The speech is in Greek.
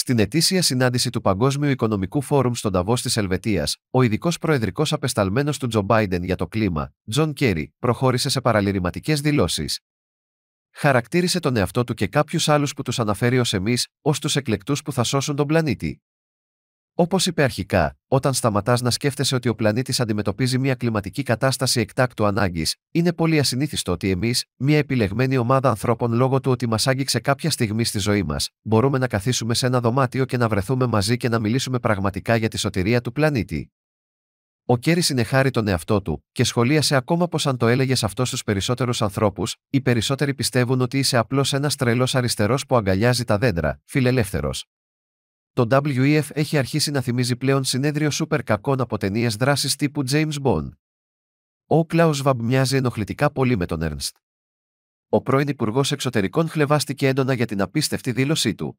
Στην ετήσια συνάντηση του Παγκόσμιου Οικονομικού Φόρουμ στον Ταβός της Ελβετίας, ο ειδικός προεδρικός απεσταλμένος του Τζο Μπάιντεν για το κλίμα, Τζον Κέρι, προχώρησε σε παραλυρηματικές δηλώσεις. Χαρακτήρισε τον εαυτό του και κάποιους άλλους που τους αναφέρει ως εμείς, ως τους εκλεκτούς που θα σώσουν τον πλανήτη. Όπως είπε αρχικά, όταν σταματάς να σκέφτεσαι ότι ο πλανήτης αντιμετωπίζει μια κλιματική κατάσταση εκτάκτου ανάγκης, είναι πολύ ασυνήθιστο ότι εμείς, μια επιλεγμένη ομάδα ανθρώπων λόγω του ότι μας άγγιξε κάποια στιγμή στη ζωή μας, μπορούμε να καθίσουμε σε ένα δωμάτιο και να βρεθούμε μαζί και να μιλήσουμε πραγματικά για τη σωτηρία του πλανήτη. Ο Κέρι συνεχάρει τον εαυτό του και σχολίασε ακόμα πως αν το έλεγες αυτό στους περισσότερους ανθρώπους, οι περισσότεροι πιστεύουν ότι είσαι απλώς ένας τρελός αριστερός που αγκαλιάζει τα δέντρα, φιλελεύθερος, το WEF έχει αρχίσει να θυμίζει πλέον συνέδριο σούπερ κακών από ταινίες δράσης τύπου James Bond. Ο Κλάους Βαμπ μοιάζει ενοχλητικά πολύ με τον Ernst. Ο πρώην Υπουργός Εξωτερικών χλεβάστηκε έντονα για την απίστευτη δήλωσή του,